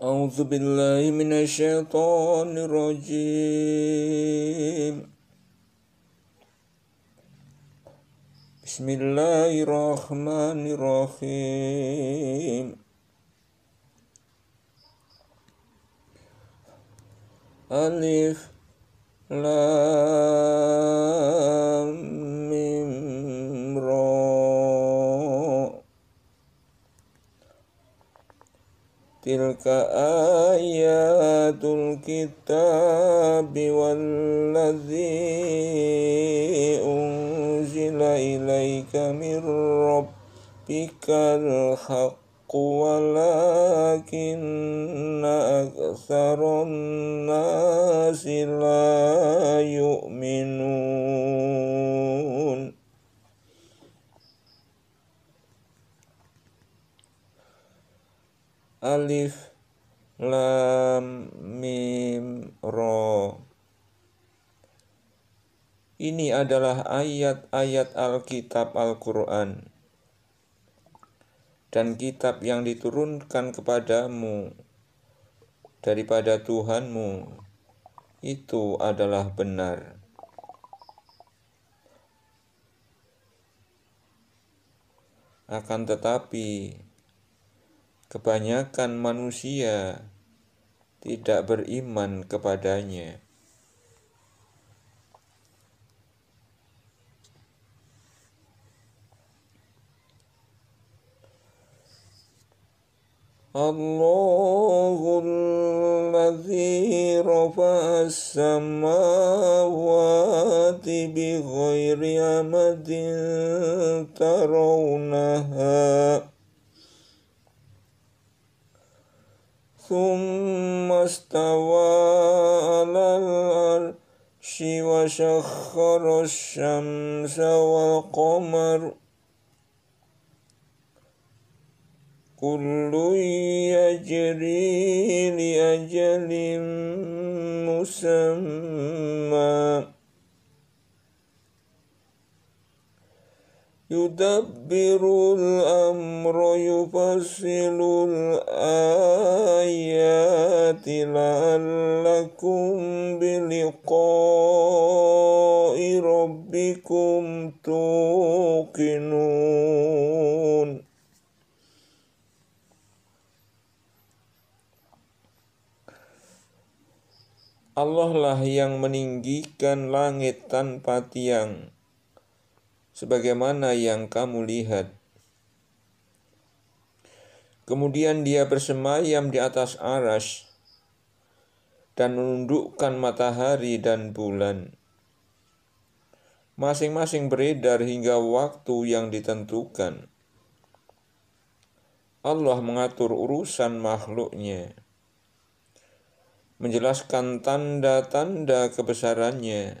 أعوذ بالله من الشيطان الرجيم بسم الله الرحمن الرحيم ألف لام ميم تلك آيات الكتاب والذي أنزل إليك من ربك الحق ولكن أكثر الناس لا يؤمنون alif lam mim ro ini adalah ayat-ayat Alkitab Al-Quran dan kitab yang diturunkan kepadamu daripada Tuhanmu itu adalah benar. Akan tetapi, kebanyakan manusia tidak beriman kepadanya. الله الذي رفع السماوات بغير عمد ترونها ثم استوى على العرش وسخر الشمس والقمر كل يجري لأجل مسمى يدبر الأمر يفصل الآيات la'allakum biliqai rabbikum tuqinun Allah lah yang meninggikan langit tanpa tiang sebagaimana yang kamu lihat. Kemudian dia bersemayam di atas aras dan menundukkan matahari dan bulan. Masing-masing beredar hingga waktu yang ditentukan. Allah mengatur urusan makhluknya menjelaskan tanda-tanda kebesarannya,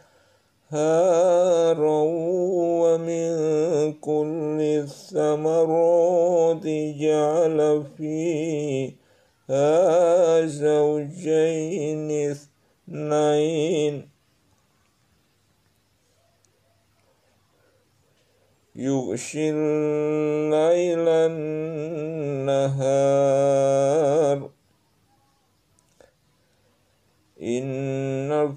أنهارا ومن كل الثمرات جعل فيها زوجين اثنين يغشي الليل النهار Dan dialah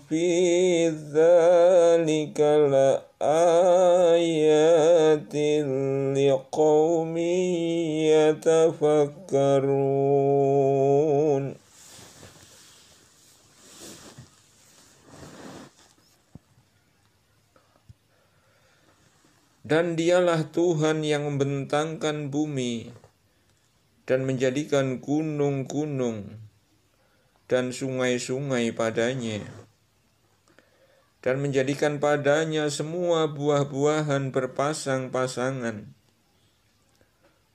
Tuhan yang membentangkan bumi dan menjadikan gunung-gunung dan sungai-sungai padanya dan menjadikan padanya semua buah-buahan berpasang-pasangan.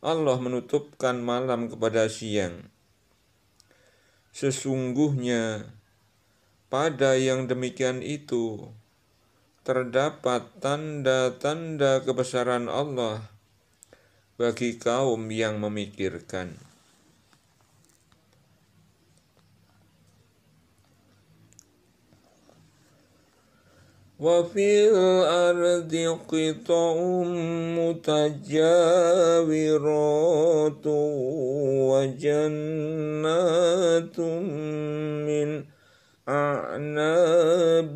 Allah menutupkan malam kepada siang. Sesungguhnya pada yang demikian itu terdapat tanda-tanda kebesaran Allah bagi kaum yang memikirkan. وفي الأرض قطع متجاورات وجنات من أعناب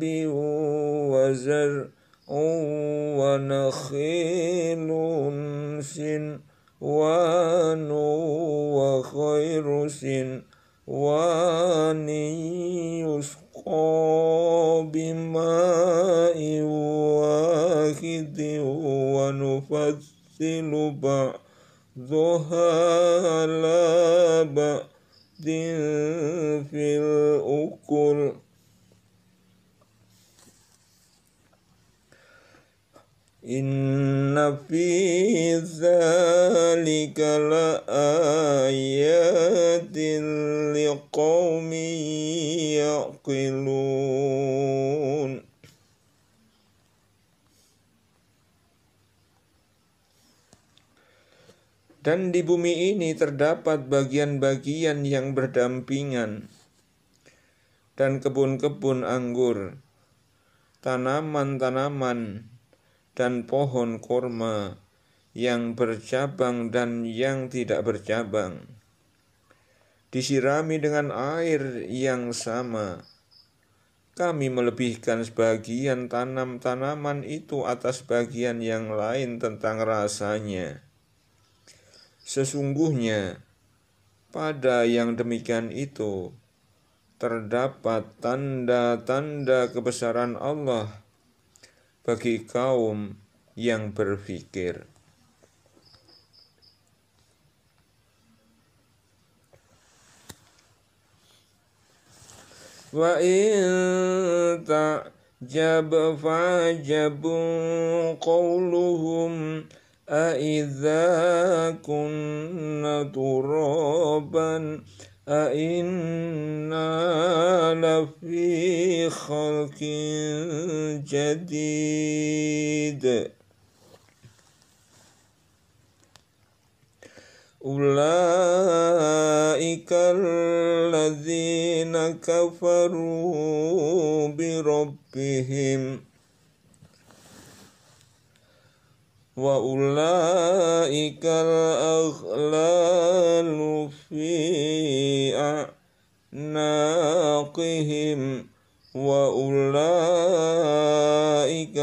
وزرع ونخيل سنوان وخير سنوان يسقى بماء واحد ونفصل بعضها على بعض في الأكل إن في ذلك لآيات لقوم يعقلون Dan di bumi ini terdapat bagian-bagian yang berdampingan dan kebun-kebun anggur, tanaman-tanaman, dan pohon korma yang bercabang dan yang tidak bercabang disirami dengan air yang sama, kami melebihkan sebagian tanam-tanaman itu atas bagian yang lain tentang rasanya. Sesungguhnya, pada yang demikian itu terdapat tanda-tanda kebesaran Allah bagi kaum yang berpikir. فإن تعجب فعجب قولهم أإذا كنا ترابا أإنا لفي خلق جديد أولئك الذين كفروا بربهم وأولئك الأغلال في أعناقهم وأولئك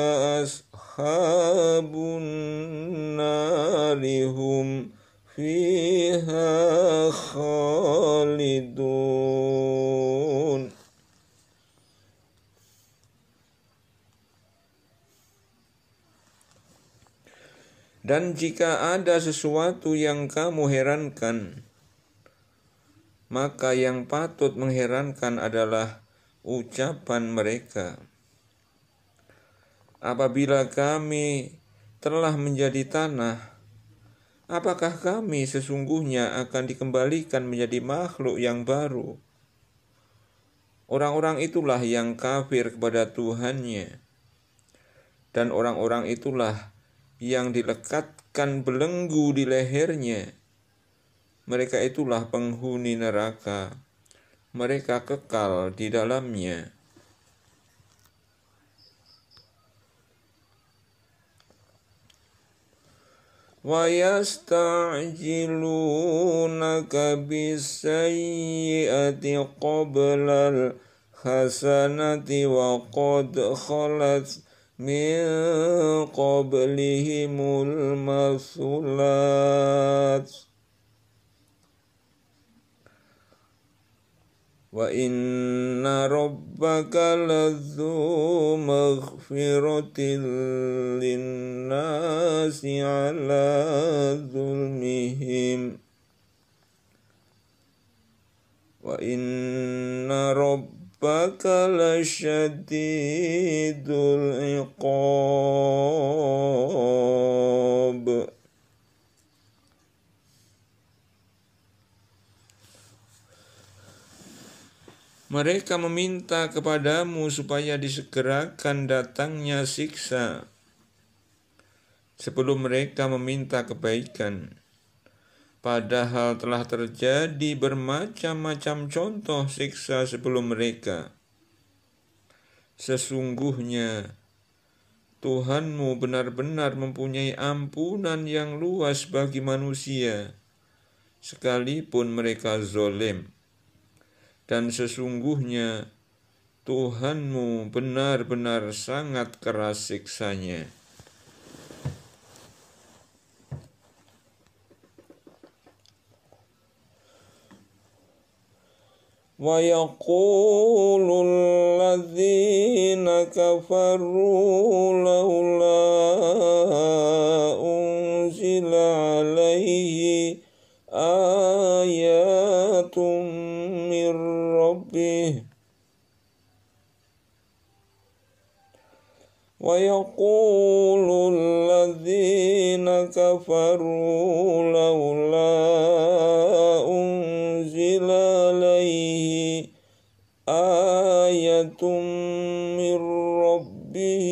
أصحاب النار هم فيها خالدون Dan jika ada sesuatu yang kamu herankan, maka yang patut mengherankan adalah ucapan mereka. Apabila kami telah menjadi tanah, apakah kami sesungguhnya akan dikembalikan menjadi makhluk yang baru? Orang-orang itulah yang kafir kepada Tuhannya, dan orang-orang itulah yang dilekatkan belenggu di lehernya. Mereka itulah penghuni neraka, mereka kekal di dalamnya. ويستعجلونك بالسيئة قبل الحسنة وقد خلت من قبلهم المثلات وإن ربك لذو مغفرة للناس على ظلمهم وإن ربك لشديد العقاب Mereka meminta kepadamu supaya disegerakan datangnya siksa sebelum mereka meminta kebaikan. Padahal telah terjadi bermacam-macam contoh siksa sebelum mereka. Sesungguhnya Tuhanmu benar-benar mempunyai ampunan yang luas bagi manusia, sekalipun mereka zolim. Dan sesungguhnya Tuhanmu benar-benar sangat keras siksanya. ويقول الذين كفروا لولا أنزل عليه آيات ربه ويقول الذين كفروا لولا أنزل عليه آية من ربه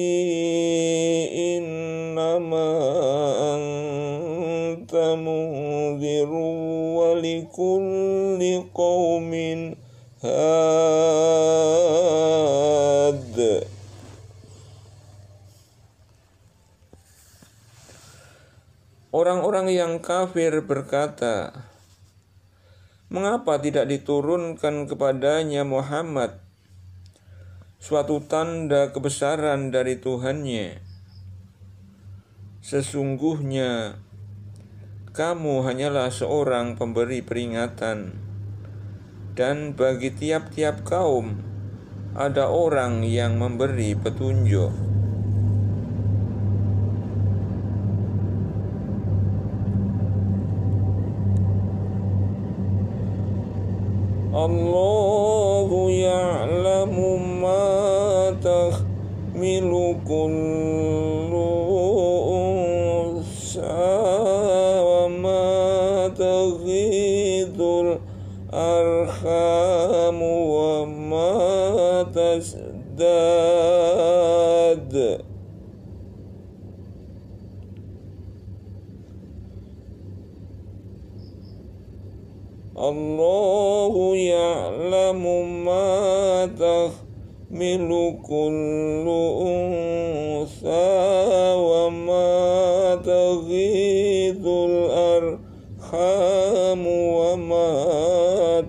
إنما أنت منذر ولكل قوم Had Orang-orang yang kafir berkata, Mengapa tidak diturunkan kepadanya Muhammad suatu tanda kebesaran dari Tuhannya? Sesungguhnya kamu hanyalah seorang pemberi peringatan dan bagi tiap-tiap kaum ada orang yang memberi petunjuk. Allah ya'lamu ma tahmilu kullu تحمل كل أنثى وما تغيض الأرحام وما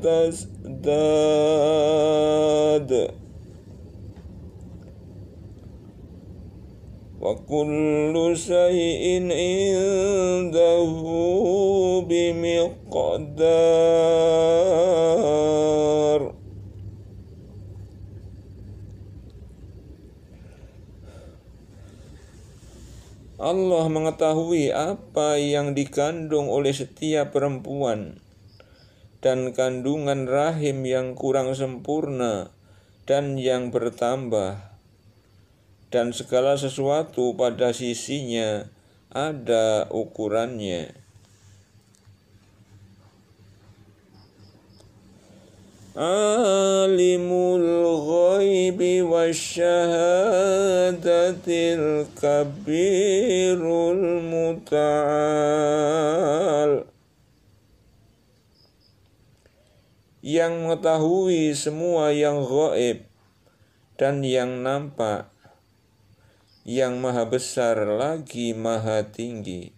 تزداد وكل شيء عنده بمقدار Allah mengetahui apa yang dikandung oleh setiap perempuan dan kandungan rahim yang kurang sempurna dan yang bertambah dan segala sesuatu pada sisinya ada ukurannya. alimul ghaibi wasyahadatil kabirul muta'al yang mengetahui semua yang gaib dan yang nampak yang maha besar lagi maha tinggi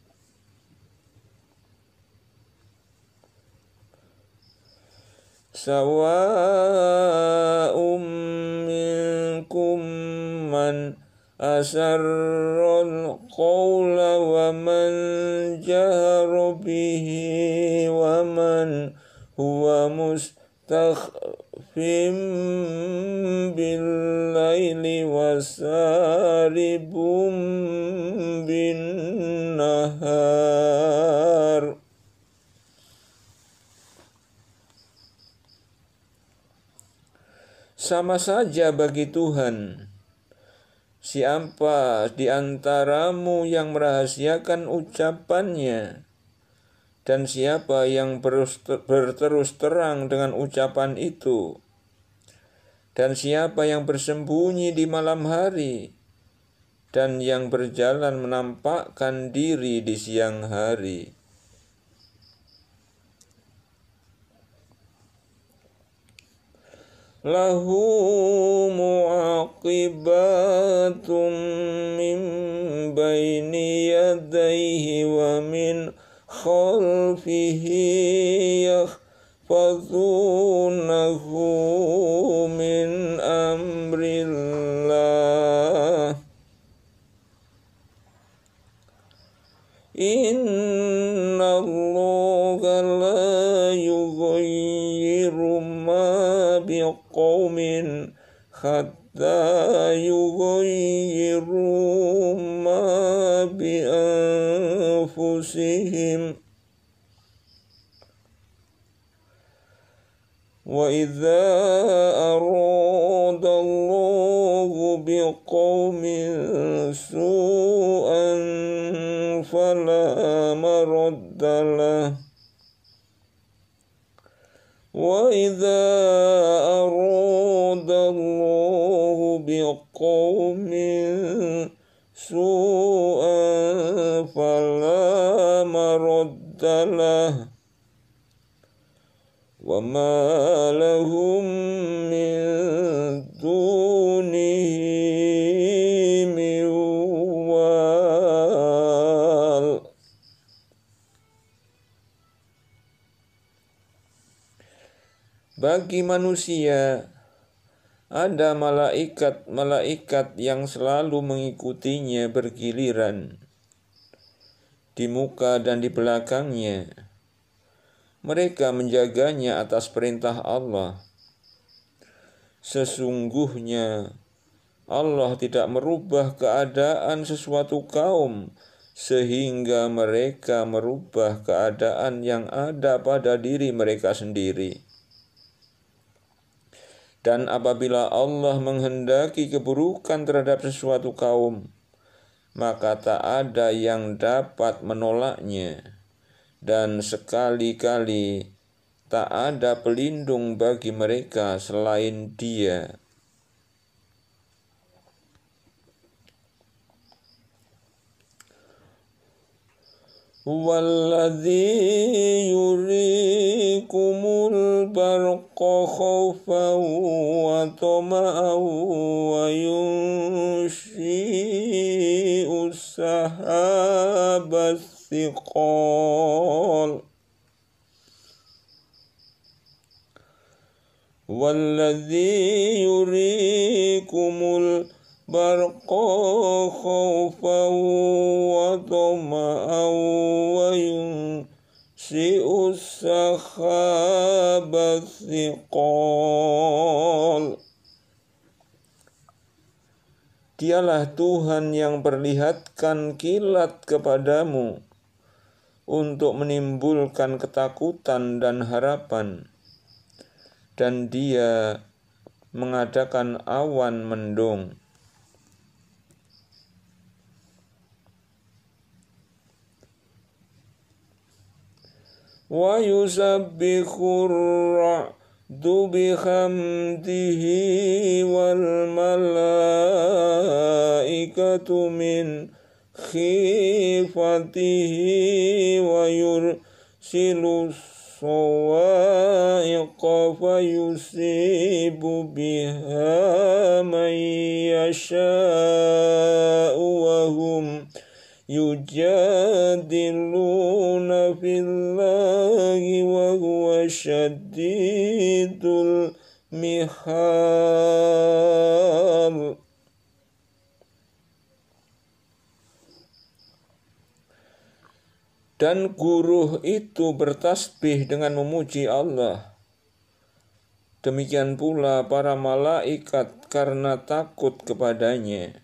سواء منكم من أسر القول ومن جهر به ومن هو مستخف بالليل وسارب بالنهار sama saja bagi Tuhan. Siapa di antaramu yang merahasiakan ucapannya? Dan siapa yang berterus terang dengan ucapan itu? Dan siapa yang bersembunyi di malam hari? Dan yang berjalan menampakkan diri di siang hari? له معقبات من بين يديه ومن خلفه يحفظونه من أمر الله إن الله لا قوم حتى يغيروا ما بأنفسهم وإذا أراد الله بقوم سوءا فلا مرد له وإذا أراد الله بقوم سوءا فلا مرد له وما لهم bagi manusia ada malaikat-malaikat yang selalu mengikutinya bergiliran di muka dan di belakangnya. Mereka menjaganya atas perintah Allah. Sesungguhnya Allah tidak merubah keadaan sesuatu kaum sehingga mereka merubah keadaan yang ada pada diri mereka sendiri dan apabila Allah menghendaki keburukan terhadap sesuatu kaum, maka tak ada yang dapat menolaknya, dan sekali-kali tak ada pelindung bagi mereka selain Dia. هو الذي يريكم البرق خوفا وطمعا وينشئ السحاب الثقال والذي يريكم البرق برقا خوفا وطمعا وينشئ الثقال Dialah Tuhan yang perlihatkan kilat kepadamu untuk menimbulkan ketakutan dan harapan, dan Dia mengadakan awan mendung ويسبح الرعد بحمده والملائكة من خيفته ويرسل الصواعق فيصيب بها من يشاء وهم yujadiluna fillahi wa huwa syadidul mihal dan guru itu bertasbih dengan memuji Allah. Demikian pula para malaikat karena takut kepadanya.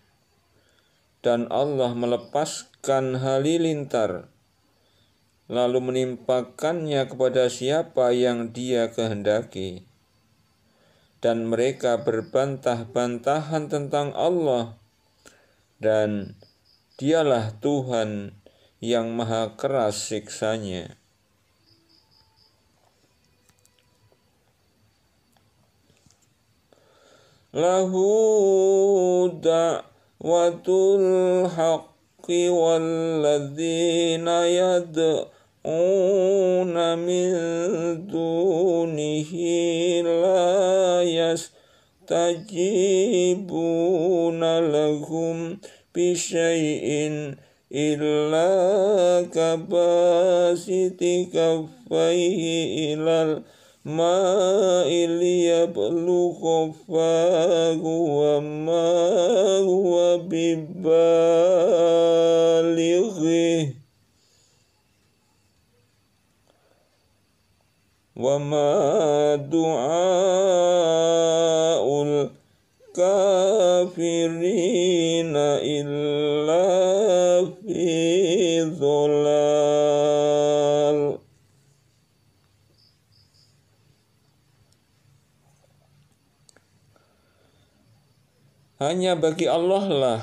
Dan Allah melepaskan kan halilintar lalu menimpakannya kepada siapa yang dia kehendaki dan mereka berbantah-bantahan tentang Allah dan dialah Tuhan yang maha keras siksanya lahu da'watul haq والذين يدعون من دونه لا يستجيبون لهم بشيء إلا كباسط كفيه إلى الأرض إلي ليبلغ فاه وما هو ببالغه وما دعاء الكافرين إلا Hanya bagi Allah lah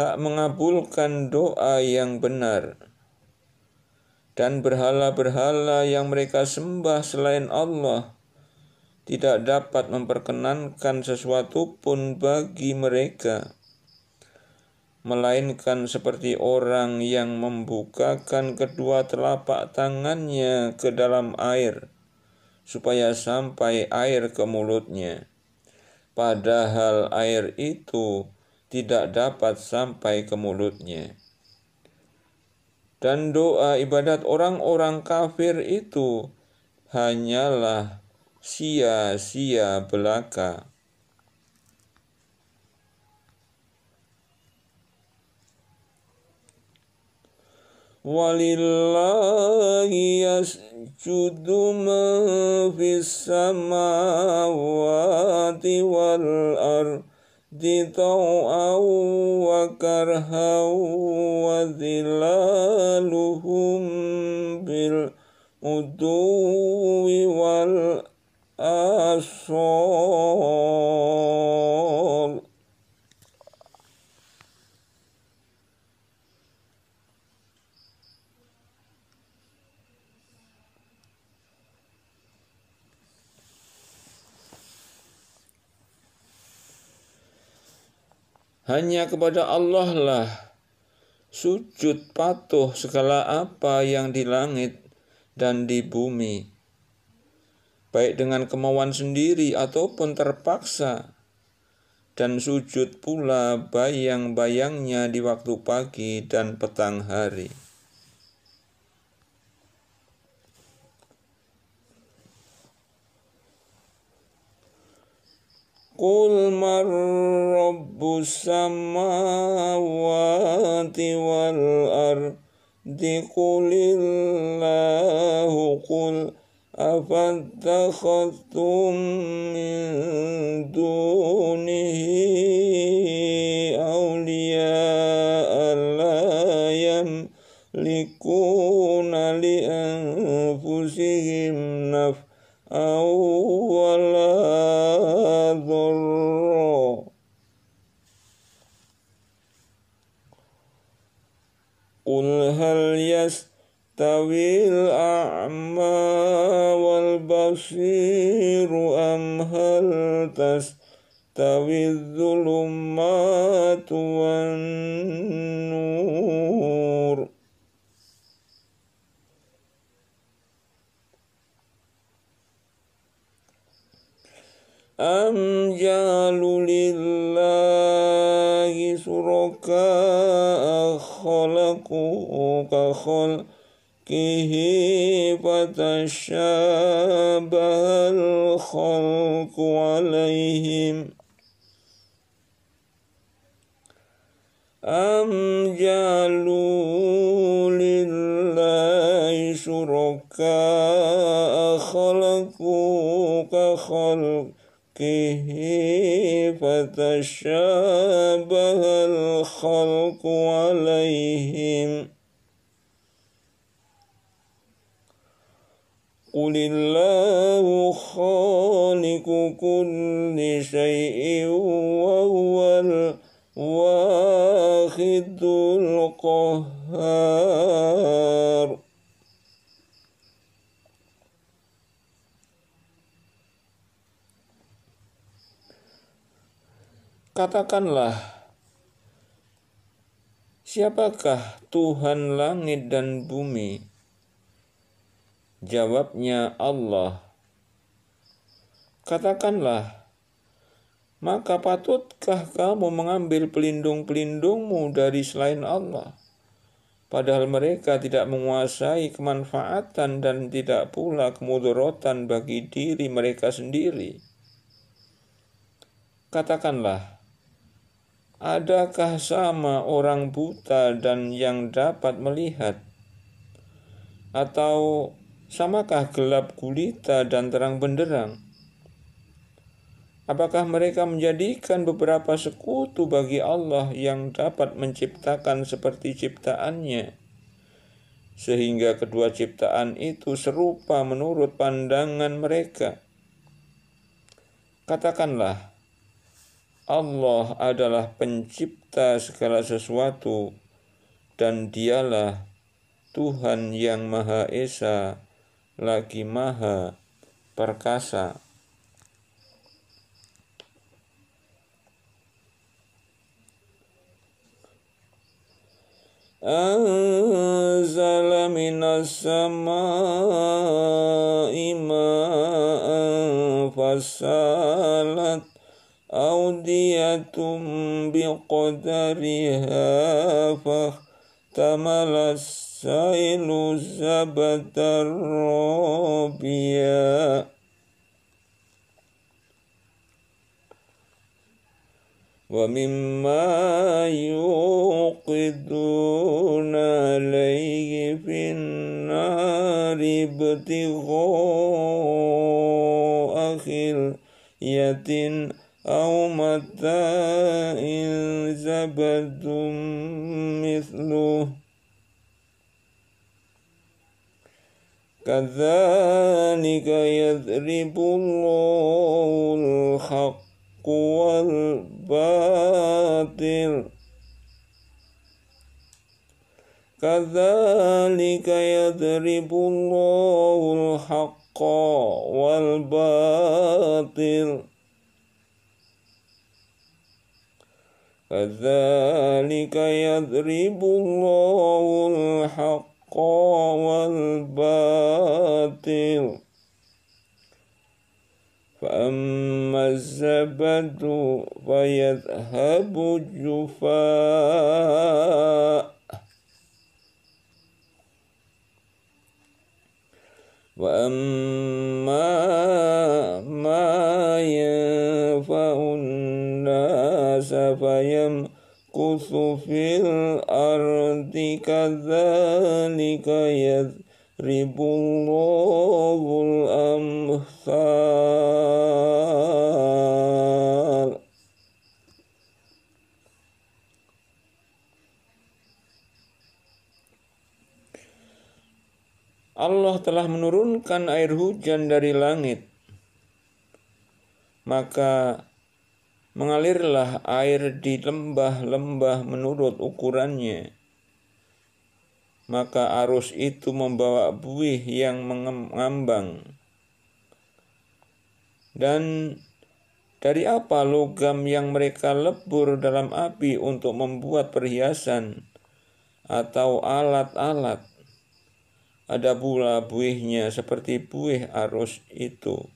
hak mengabulkan doa yang benar. Dan berhala-berhala yang mereka sembah selain Allah tidak dapat memperkenankan sesuatu pun bagi mereka, melainkan seperti orang yang membukakan kedua telapak tangannya ke dalam air, supaya sampai air ke mulutnya padahal air itu tidak dapat sampai ke mulutnya. Dan doa ibadat orang-orang kafir itu hanyalah sia-sia belaka. Walillahi يسجد من في السماوات والأرض طوعا وكرها وذلالهم بالغدو والآصال Hanya kepada Allah lah sujud patuh segala apa yang di langit dan di bumi, baik dengan kemauan sendiri ataupun terpaksa, dan sujud pula bayang-bayangnya di waktu pagi dan petang hari. قل من رب السماوات والأرض قل الله قل أفاتخذتم من دونه أولياء لا يملكون لأنفسهم نفعا ولا قل هل يستوي الأعمى والبصير أم هل تستوي الظلمات والنور أم جعلوا لله شركاء خلقوا كخلقه فتشابه الخلق عليهم أم جعلوا لله شركاء خلقوا كخلقه فتشابه قل الله خالق كل شيء وهو الواحد القهار Katakanlah, siapakah Tuhan langit dan bumi? Jawabnya Allah, Katakanlah, maka patutkah kamu mengambil pelindung-pelindungmu dari selain Allah? Padahal mereka tidak menguasai kemanfaatan dan tidak pula kemudorotan bagi diri mereka sendiri. Katakanlah, adakah sama orang buta dan yang dapat melihat? Atau Samakah gelap gulita dan terang benderang? Apakah mereka menjadikan beberapa sekutu bagi Allah yang dapat menciptakan seperti ciptaannya? Sehingga kedua ciptaan itu serupa menurut pandangan mereka. Katakanlah, Allah adalah pencipta segala sesuatu dan dialah Tuhan yang Maha Esa lagi maha perkasa أنزل من السماء ماء فسالت أودية بقدر كذلك يضرب hujan dari langit, maka mengalirlah air di lembah-lembah menurut ukurannya. Maka arus itu membawa buih yang mengambang. Dan dari apa logam yang mereka lebur dalam api untuk membuat perhiasan atau alat-alat? Ada pula buihnya seperti buih arus itu.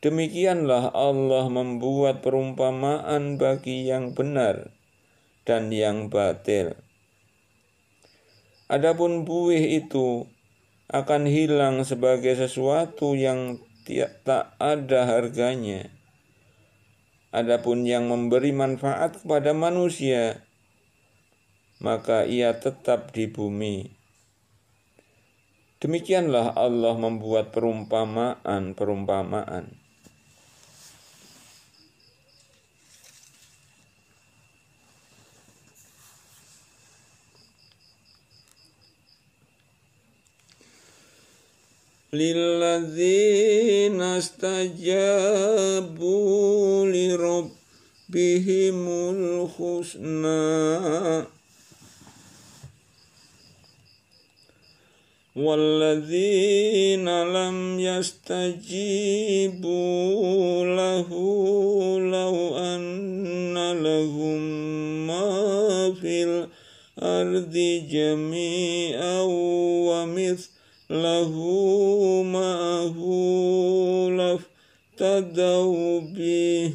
Demikianlah Allah membuat perumpamaan bagi yang benar dan yang batil. Adapun buih itu akan hilang sebagai sesuatu yang tak ada harganya. Adapun yang memberi manfaat kepada manusia, maka ia tetap di bumi Demikianlah Allah membuat perumpamaan-perumpamaan. Lilladzina istajabu li rabbihimul والذين لم يستجيبوا له لو أن لهم ما في الأرض جميعا ومثله معه لافتدوا به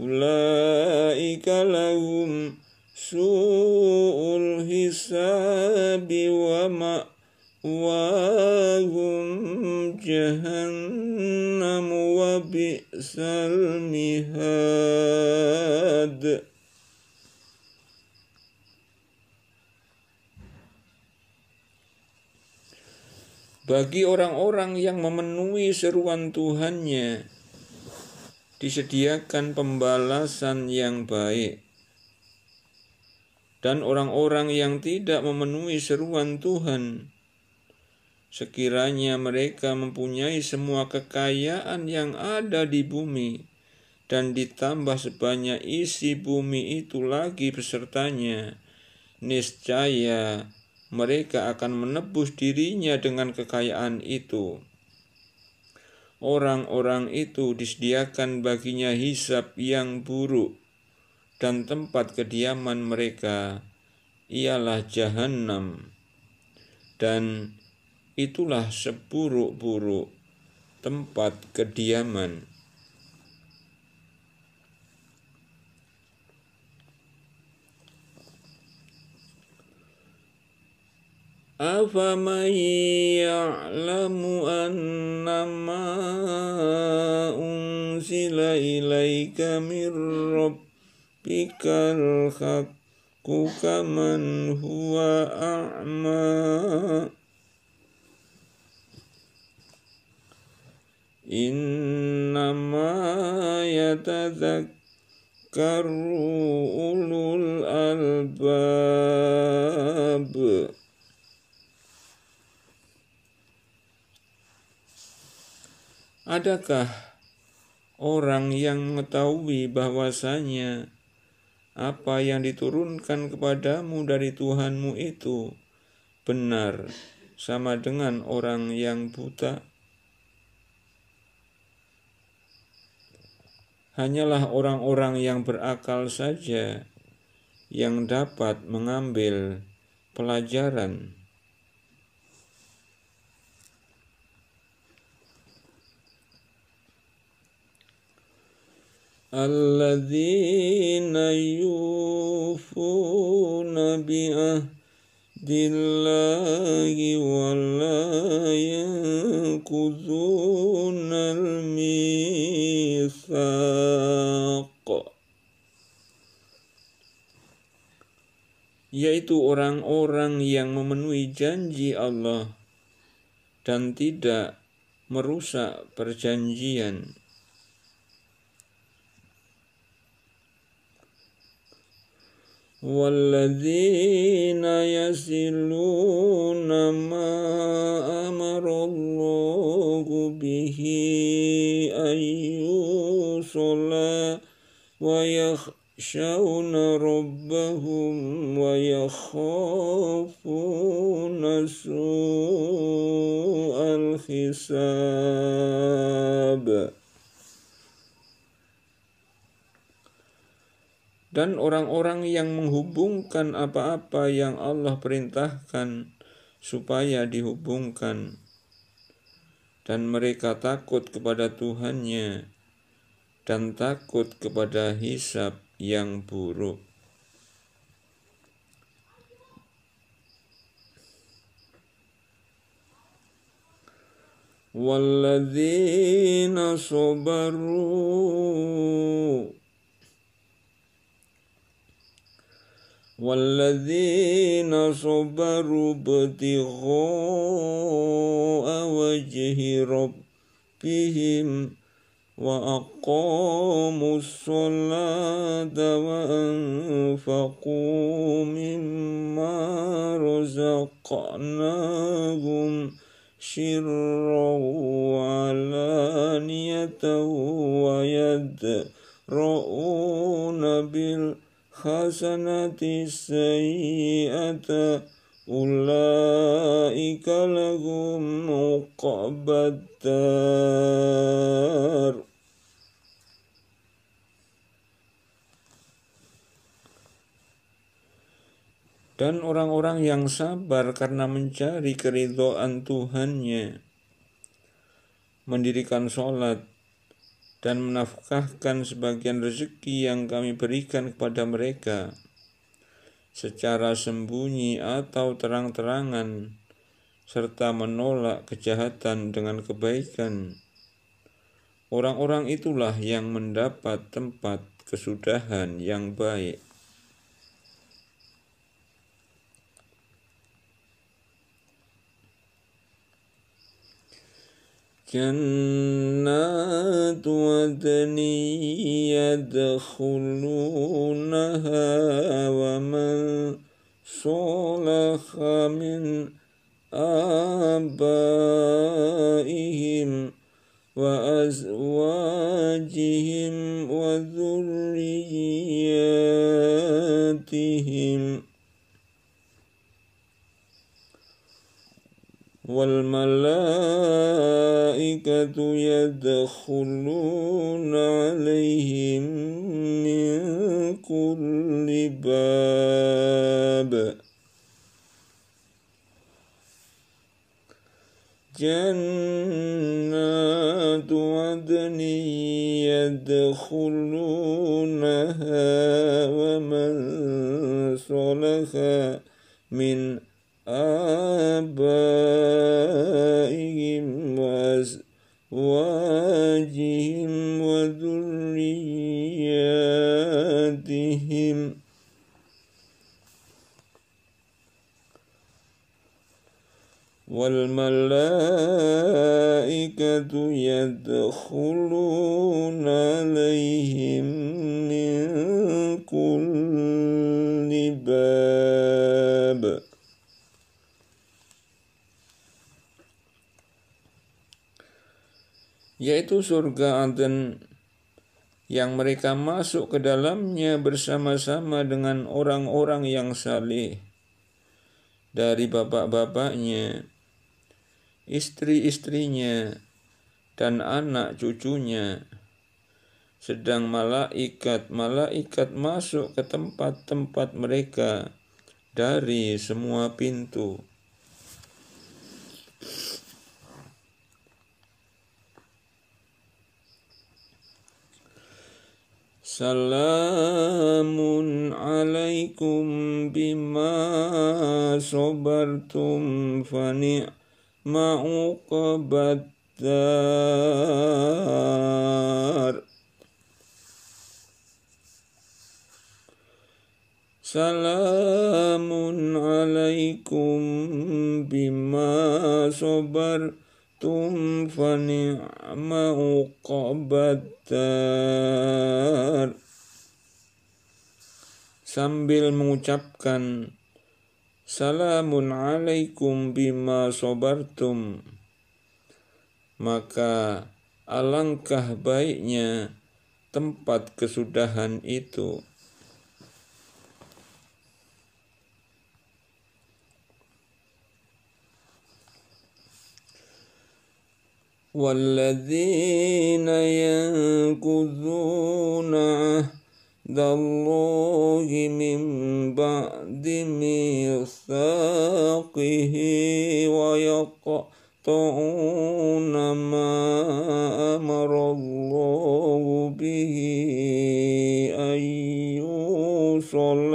أولئك لهم سوء الحساب ومأواهم جهنم وبئس المهاد Bagi orang-orang yang memenuhi seruan Tuhannya, disediakan pembalasan yang baik dan orang-orang yang tidak memenuhi seruan Tuhan. Sekiranya mereka mempunyai semua kekayaan yang ada di bumi, dan ditambah sebanyak isi bumi itu lagi besertanya, niscaya mereka akan menebus dirinya dengan kekayaan itu. Orang-orang itu disediakan baginya hisap yang buruk dan tempat kediaman mereka ialah jahanam dan itulah seburuk-buruk tempat kediaman. Afa يعلم أن ما أنزل min من ربك الحق كمن هو أعمى إنما يتذكر أولو الألباب Adakah orang yang mengetahui bahwasanya apa yang diturunkan kepadamu dari Tuhanmu itu benar sama dengan orang yang buta. Hanyalah orang-orang yang berakal saja yang dapat mengambil pelajaran. الذين يوفون بعهد الله ولا ينقضون الميثاق yaitu orang-orang yang memenuhi janji Allah dan tidak merusak perjanjian والذين يصلون ما أمر الله به أن يوصل ويخشون ربهم ويخافون سوء الحساب dan orang-orang yang menghubungkan apa-apa yang Allah perintahkan supaya dihubungkan dan mereka takut kepada Tuhannya dan takut kepada hisab yang buruk. والذين صبروا والذين صبروا ابتغاء وجه ربهم وأقاموا الصلاة وأنفقوا مما رزقناهم سرا وعلانية ويدرؤون بالأرض الحسنة السيئة أولئك لهم عقبى Dan orang-orang yang sabar karena mencari keridhaan Tuhannya, mendirikan sholat, dan menafkahkan sebagian rezeki yang kami berikan kepada mereka secara sembunyi atau terang-terangan serta menolak kejahatan dengan kebaikan. Orang-orang itulah yang mendapat tempat kesudahan yang baik. جنات عدن يدخلونها ومن صلح من آبائهم وأزواجهم وذرياتهم والملائكة يدخلون عليهم من كل باب جنات عدن يدخلونها ومن صلح من آبائهم وأزواجهم وذرياتهم والملائكة يدخلون عليهم من كل باب yaitu surga Aden yang mereka masuk ke dalamnya bersama-sama dengan orang-orang yang saleh dari bapak-bapaknya, istri-istrinya, dan anak cucunya. Sedang malaikat-malaikat masuk ke tempat-tempat mereka dari semua pintu. سلام عليكم بما صبرتم فنعم عقب الدار سلام عليكم بما صبرتم Sambil mengucapkan Salamun alaikum bima sobartum Maka alangkah baiknya tempat kesudahan itu. والذين ينقذون عهد الله من بعد ميثاقه ويقطعون ما أمر الله به أن يوصل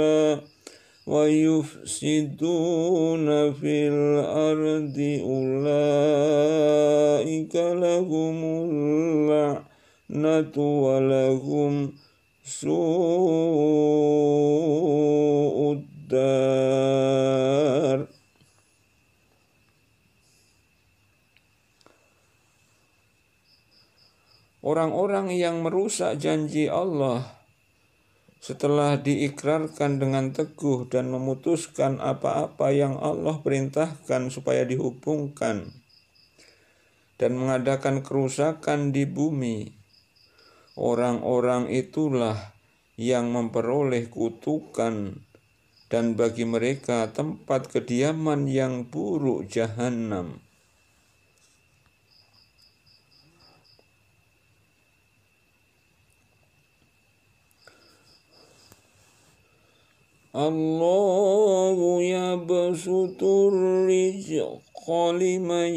ويفسدون في الأرض أولئك لهم اللعنة ولهم سوء الدار Orang-orang yang merusak janji Allah setelah diikrarkan dengan teguh dan memutuskan apa-apa yang Allah perintahkan supaya dihubungkan dan mengadakan kerusakan di bumi, orang-orang itulah yang memperoleh kutukan dan bagi mereka tempat kediaman yang buruk jahanam. الله يبسط الرزق لمن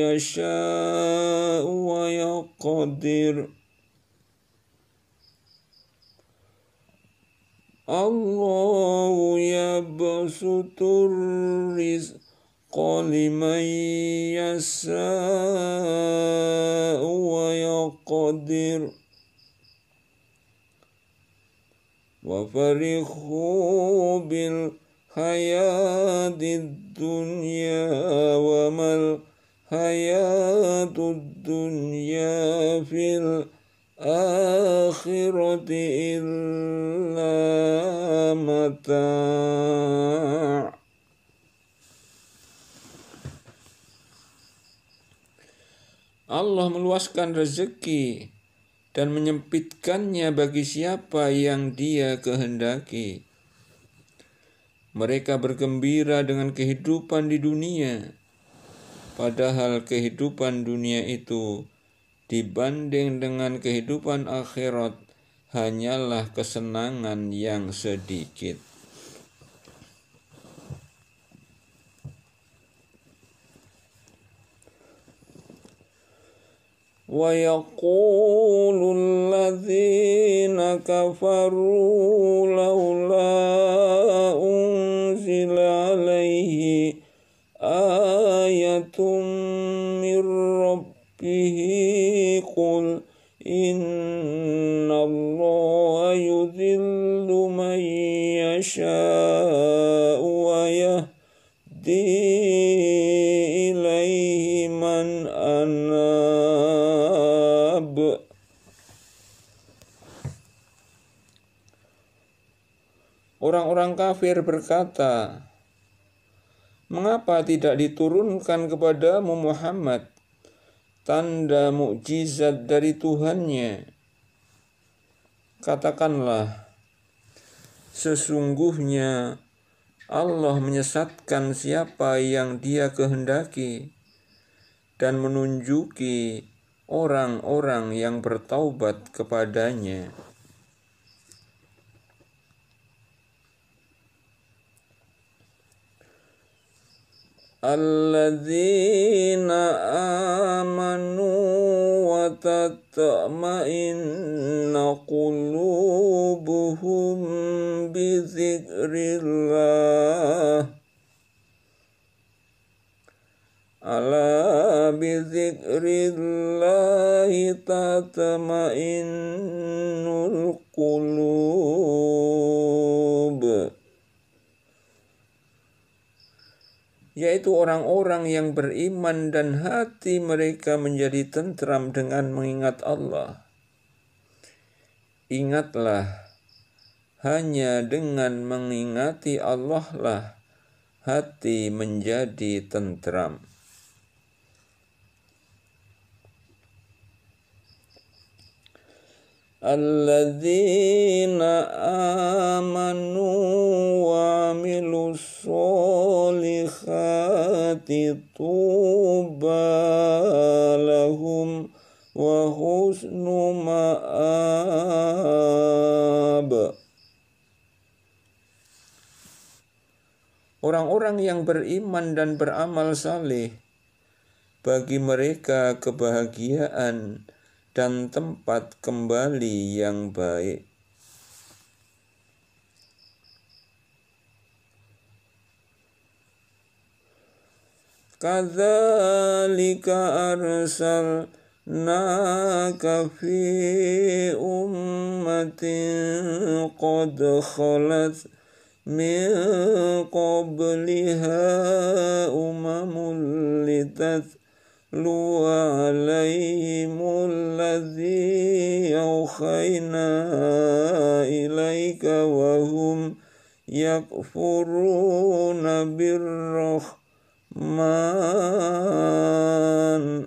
يشاء ويقدر الله يبسط الرزق لمن يشاء ويقدر وفرحوا بالحياة الدنيا وما الحياة الدنيا في الآخرة إلا متاع Allah meluaskan rezeki dan menyempitkannya bagi siapa yang dia kehendaki. Mereka bergembira dengan kehidupan di dunia, padahal kehidupan dunia itu dibanding dengan kehidupan akhirat hanyalah kesenangan yang sedikit. ويقول الذين كفروا لولا أنزل عليه آية من ربه قل إن الله يذل من يشاء ويهدي orang-orang kafir berkata, "Mengapa tidak diturunkan kepadamu Muhammad tanda mukjizat dari Tuhannya?" Katakanlah, sesungguhnya Allah menyesatkan siapa yang Dia kehendaki dan menunjuki orang-orang yang bertaubat kepadanya. الذين آمنوا وتطمئن قلوبهم بذكر الله ألا بذكر الله تطمئن القلوب yaitu orang-orang yang beriman dan hati mereka menjadi tentram dengan mengingat Allah. Ingatlah, hanya dengan mengingati Allah lah hati menjadi tentram. الذين آمنوا وعملوا الصالحات طوبى لهم وحسن مآب Orang-orang yang beriman dan beramal saleh bagi mereka kebahagiaan dan tempat kembali yang baik. Kadzalika arsalnaka fi ummatin qad khalat min qabliha umamun litat تتلو عليهم الذي أوحينا إليك وهم يكفرون بالرحمن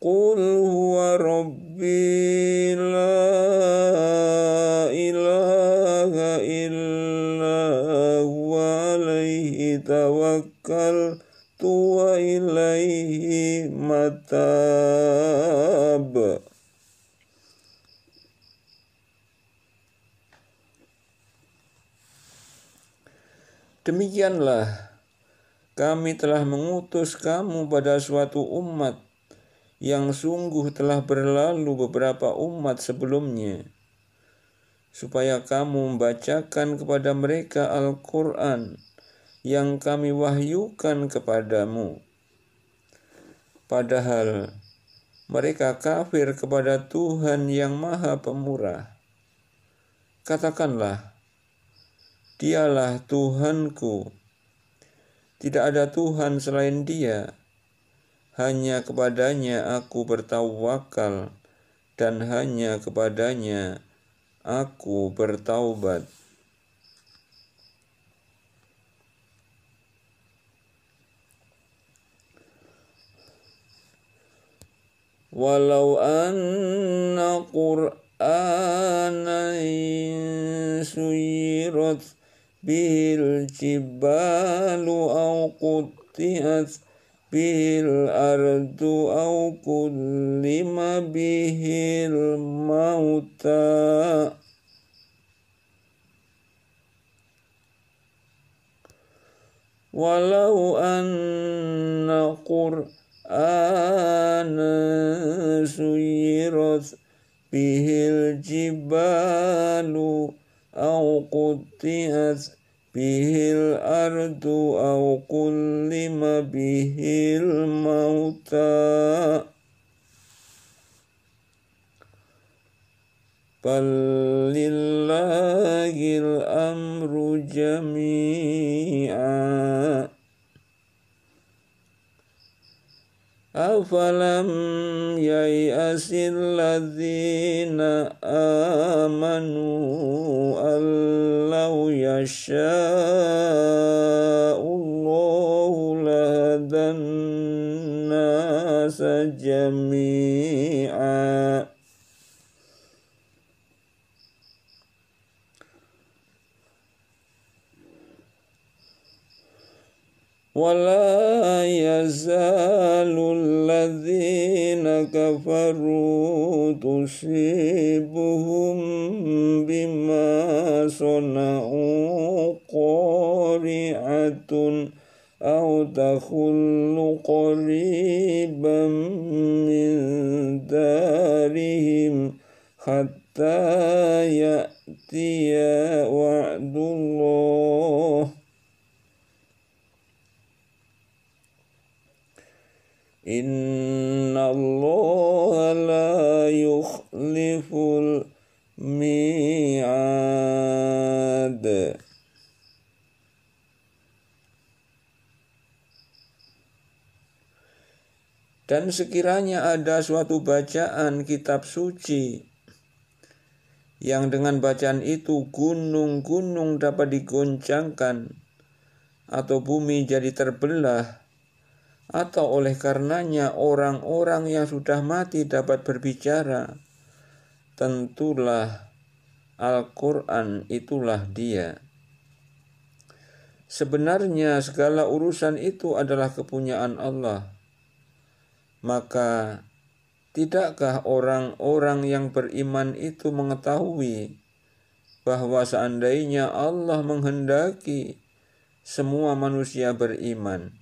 قل هو ربي لا demikianlah kami telah mengutus kamu pada suatu umat yang sungguh telah berlalu beberapa umat sebelumnya, supaya kamu membacakan kepada mereka Al-Quran yang kami wahyukan kepadamu. Padahal mereka kafir kepada Tuhan yang Maha Pemurah. Katakanlah, Dialah Tuhanku. Tidak ada Tuhan selain Dia. Hanya kepadanya aku bertawakal dan hanya kepadanya aku bertaubat. Walau anna Qur'ana suyirat به الجبال أو قطئت به الأرض أو كلم به الموتى ولو أن قرآنا سيرت به الجبال أو قطعت به الأرض أو كلم به الموتى بل لله الأمر جميعا أفلم ييأس الذين آمنوا أن لو يشاء الله لهدى الناس جميعاً ولا يزال الذين كفروا تصيبهم بما صنعوا قارعة أو تخل قريبا من دارهم حتى يأتي وعد الله إن الله لا يخلف الميعاد Dan sekiranya ada suatu bacaan kitab suci yang dengan bacaan itu gunung-gunung dapat digoncangkan atau bumi jadi terbelah atau oleh karenanya orang-orang yang sudah mati dapat berbicara. Tentulah Al-Quran itulah dia. Sebenarnya segala urusan itu adalah kepunyaan Allah. Maka tidakkah orang-orang yang beriman itu mengetahui bahwa seandainya Allah menghendaki semua manusia beriman,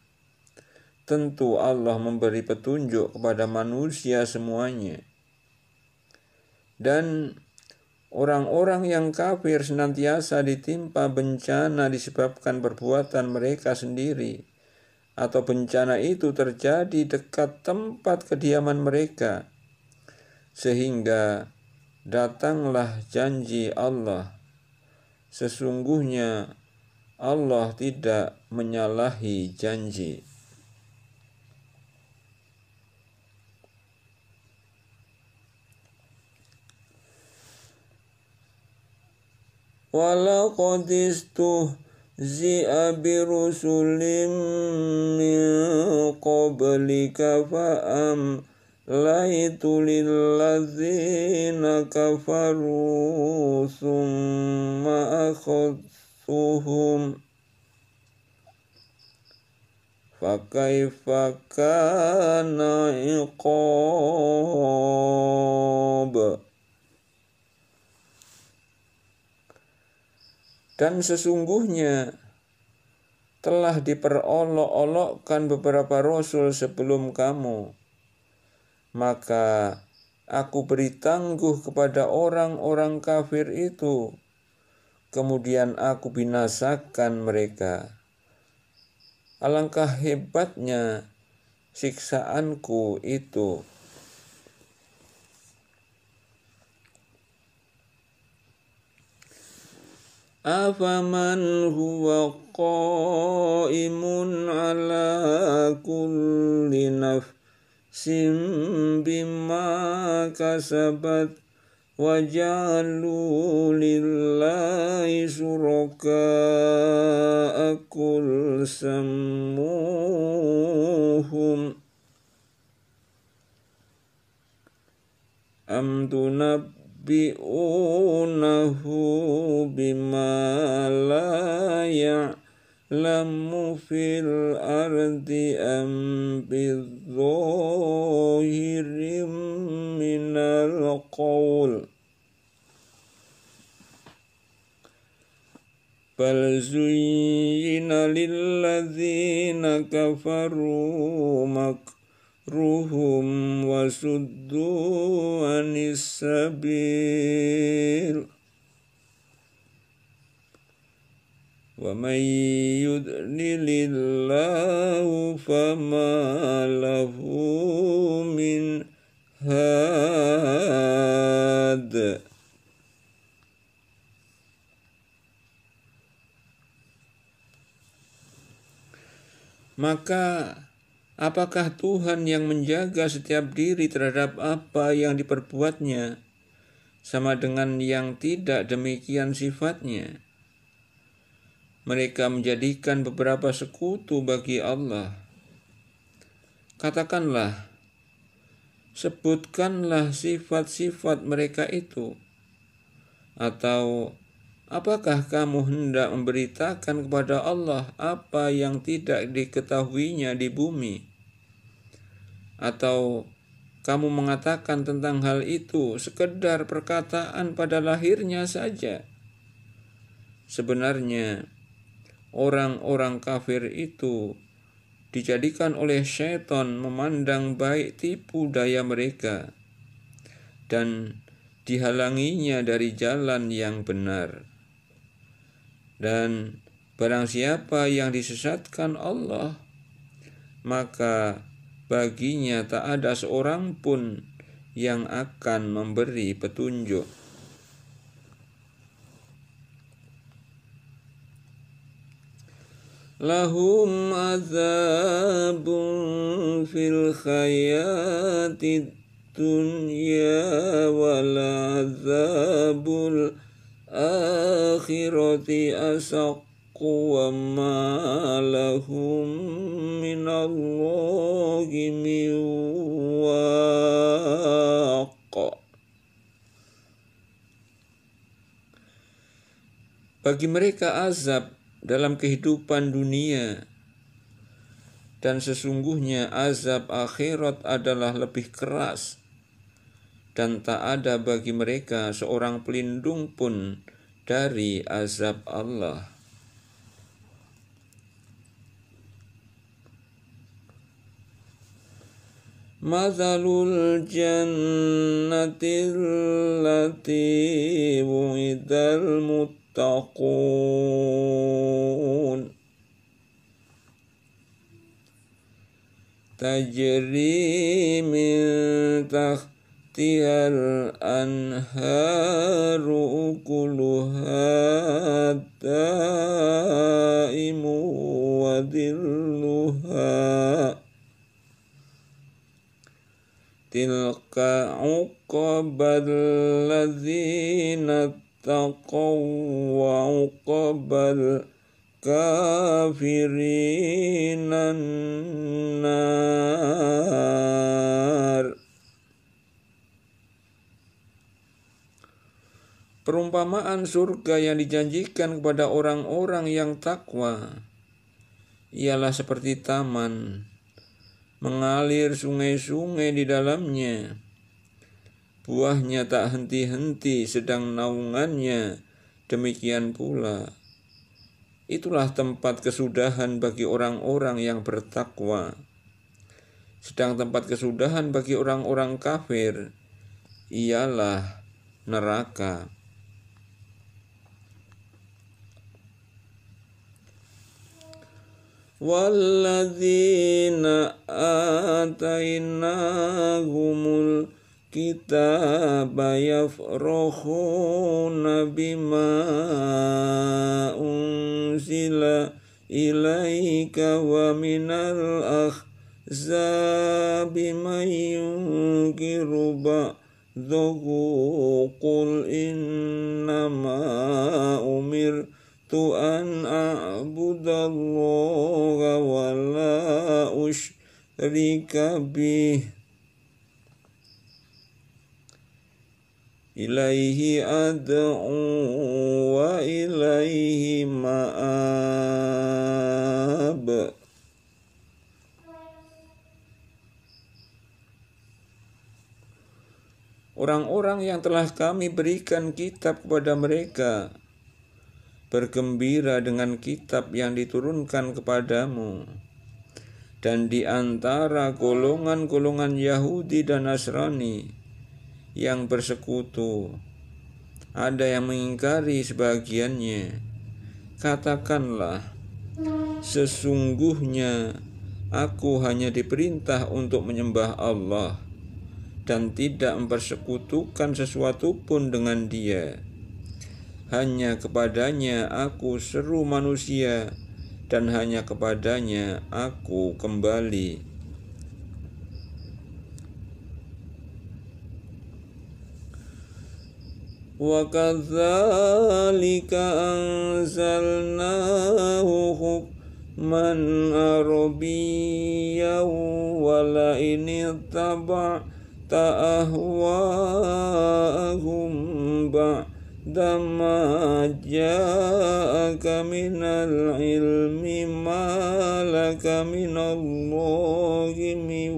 tentu Allah memberi petunjuk kepada manusia semuanya. Dan orang-orang yang kafir senantiasa ditimpa bencana disebabkan perbuatan mereka sendiri atau bencana itu terjadi dekat tempat kediaman mereka sehingga datanglah janji Allah sesungguhnya Allah tidak menyalahi janji ولقد استهزئ برسل من قبلك فأمليت للذين كفروا ثم أخذتهم فكيف كان عقاب Dan sesungguhnya telah diperolok-olokkan beberapa rasul sebelum kamu. Maka aku beri tangguh kepada orang-orang kafir itu. Kemudian aku binasakan mereka. Alangkah hebatnya siksaanku itu. أفمن هو قائم على كل نفس بما كسبت وجعلوا لله شركاء كل سموهم أم تنبئ ينبئونه بما لا يعلم في الأرض أم بالظاهر من القول بل زين للذين كفروا مكر مكرهم وسدوا عن السبيل ومن يدلل الله فما له من هاد maka Apakah Tuhan yang menjaga setiap diri terhadap apa yang diperbuatnya, sama dengan yang tidak demikian sifatnya? Mereka menjadikan beberapa sekutu bagi Allah. Katakanlah, sebutkanlah sifat-sifat mereka itu, atau Apakah kamu hendak memberitakan kepada Allah apa yang tidak diketahuinya di bumi? atau kamu mengatakan tentang hal itu sekedar perkataan pada lahirnya saja. Sebenarnya, orang-orang kafir itu dijadikan oleh setan memandang baik tipu daya mereka dan dihalanginya dari jalan yang benar. Dan barang siapa yang disesatkan Allah, maka baginya tak ada seorang pun yang akan memberi petunjuk. Lahum azabun fil khayati dunya wal azabul akhirati asaq wa ma lahum bagi mereka azab dalam kehidupan dunia dan sesungguhnya azab akhirat adalah lebih keras dan tak ada bagi mereka seorang pelindung pun dari azab Allah. مثل الجنة التي وعد المتقون تجري من تحتها الأنهار أكلها دائم وذلها تلك عقبى الذين اتقوا وعقبى الكافرين النار Perumpamaan surga yang dijanjikan kepada orang-orang yang takwa ialah seperti taman mengalir sungai-sungai di dalamnya. Buahnya tak henti-henti sedang naungannya, demikian pula. Itulah tempat kesudahan bagi orang-orang yang bertakwa. Sedang tempat kesudahan bagi orang-orang kafir ialah neraka. والذين آتيناهم الكتاب يفرحون بما أنزل إليك ومن الأحزاب من ينكر بعضه قل إنما أمرت أن أعبد الله ولا أشرك به إليه أدعو وإليه مآب Orang-orang yang telah kami berikan kitab kepada mereka, bergembira dengan kitab yang diturunkan kepadamu. Dan di antara golongan-golongan Yahudi dan Nasrani yang bersekutu, ada yang mengingkari sebagiannya. Katakanlah, sesungguhnya aku hanya diperintah untuk menyembah Allah dan tidak mempersekutukan sesuatu pun dengan Dia hanya kepadanya aku seru manusia dan hanya kepadanya aku kembali wa kadzalika anzalnahu hukman arabiyyu wala ini taba ta'ahwa'ahum ba' جاءك من العلم ما لك من الله من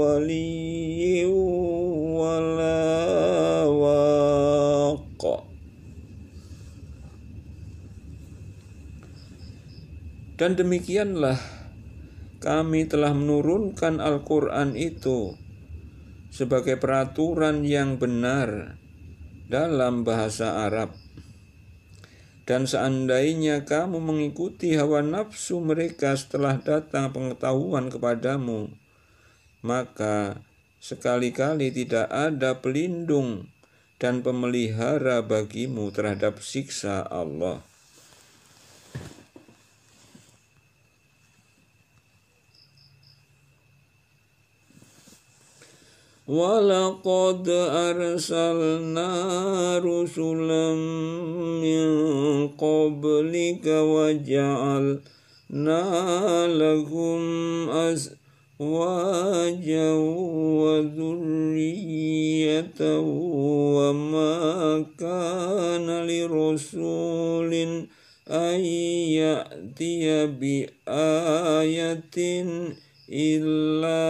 ولي Dan demikianlah kami telah menurunkan Al-Quran itu sebagai peraturan yang benar dalam bahasa Arab. Dan seandainya kamu mengikuti hawa nafsu mereka setelah datang pengetahuan kepadamu, maka sekali-kali tidak ada pelindung dan pemelihara bagimu terhadap siksa Allah. ولقد أرسلنا رسلا من قبلك وجعلنا لهم أزواجا وذرية وما كان لرسول أن يأتي بآية إلا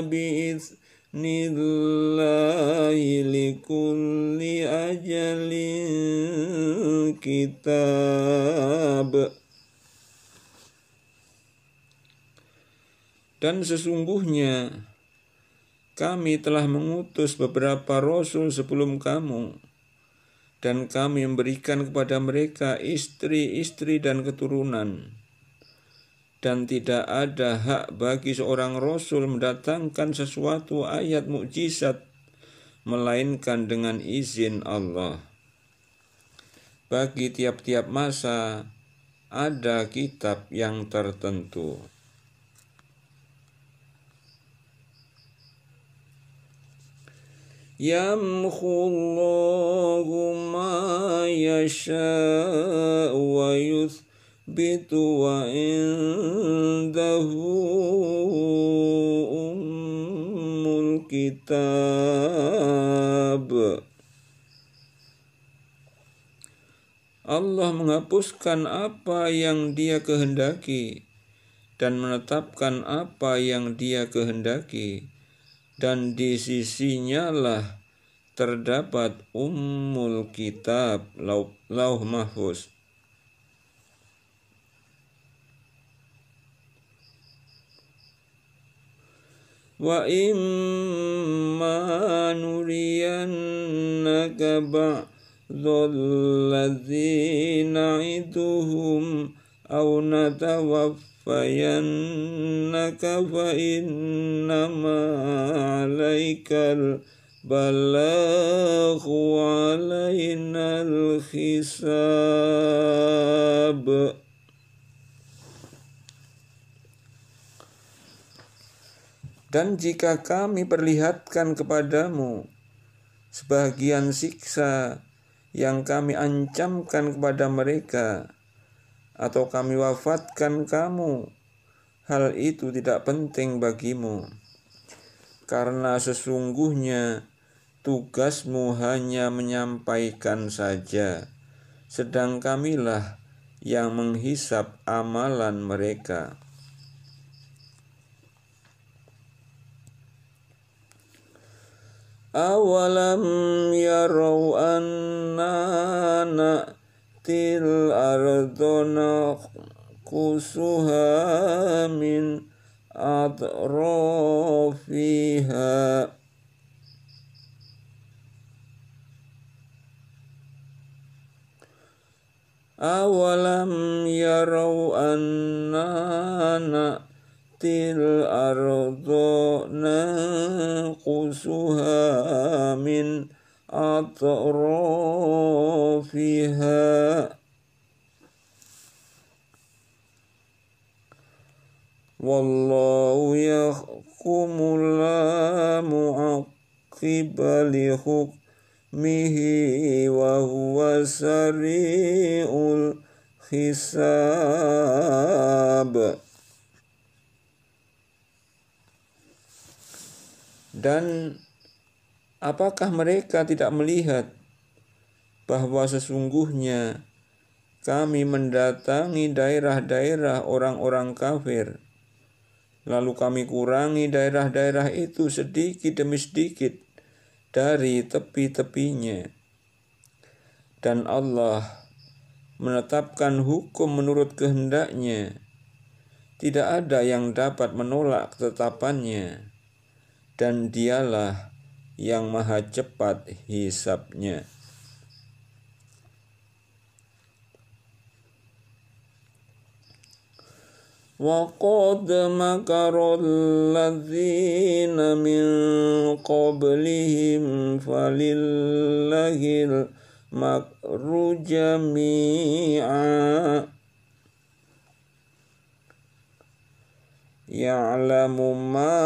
بإذن nillahi likulli ajalin kitab dan sesungguhnya kami telah mengutus beberapa rasul sebelum kamu dan kami memberikan kepada mereka istri-istri dan keturunan dan tidak ada hak bagi seorang rasul mendatangkan sesuatu ayat mukjizat melainkan dengan izin Allah. Bagi tiap-tiap masa ada kitab yang tertentu. يمحو الله ما يشاء ويثبت يثبت وعنده أم الكتاب Allah menghapuskan apa yang dia kehendaki dan menetapkan apa yang dia kehendaki dan di sisinya lah terdapat ummul kitab lauh mahfuz وإما نرينك بعض الذي نعدهم أو نتوفينك فإنما عليك البلاغ وعلينا الحساب Dan jika kami perlihatkan kepadamu sebagian siksa yang kami ancamkan kepada mereka, atau kami wafatkan kamu, hal itu tidak penting bagimu, karena sesungguhnya tugasmu hanya menyampaikan saja, sedang kamilah yang menghisap amalan mereka. أولم يروا أنا نأتي الأرض نقصها من أطرافها أولم يروا أنا نأتي الأرض ننقصها من أطرافها والله يحكم لا معقب لحكمه وهو سريع الحساب Dan apakah mereka tidak melihat bahwa sesungguhnya kami mendatangi daerah-daerah orang-orang kafir, lalu kami kurangi daerah-daerah itu sedikit demi sedikit dari tepi-tepinya, dan Allah menetapkan hukum menurut kehendaknya. Tidak ada yang dapat menolak ketetapannya dan dialah yang maha cepat hisapnya. وقد مكر الذين من قبلهم فلله المكر جميعا يعلم ما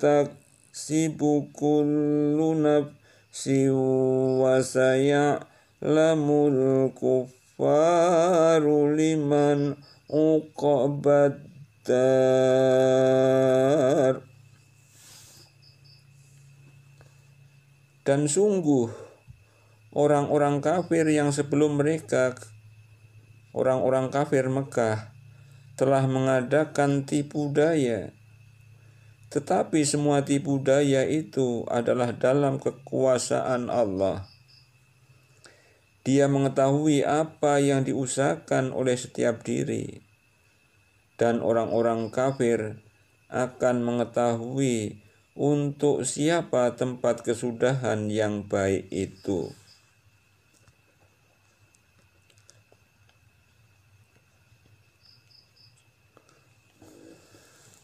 تكون تكسب كل نفس وسيعلم الكفار لمن عقب الدار Dan sungguh orang-orang kafir yang sebelum mereka orang-orang kafir Mekah telah mengadakan tipu daya tetapi semua tipu daya itu adalah dalam kekuasaan Allah. Dia mengetahui apa yang diusahakan oleh setiap diri, dan orang-orang kafir akan mengetahui untuk siapa tempat kesudahan yang baik itu.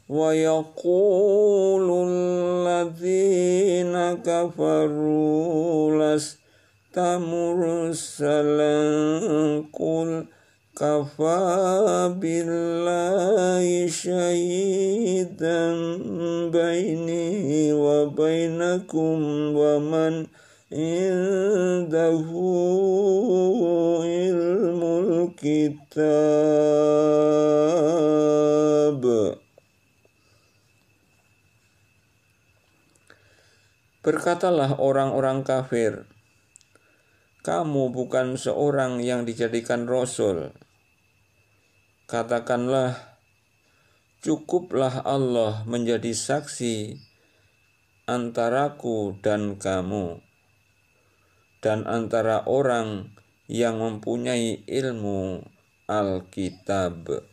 ويقول الذين كفروا لست مرسلا قل كفى بالله شهيدا بيني وبينكم ومن عنده علم الكتاب Berkatalah orang-orang kafir, "Kamu bukan seorang yang dijadikan rasul." Katakanlah, "Cukuplah Allah menjadi saksi antaraku dan kamu, dan antara orang yang mempunyai ilmu Alkitab."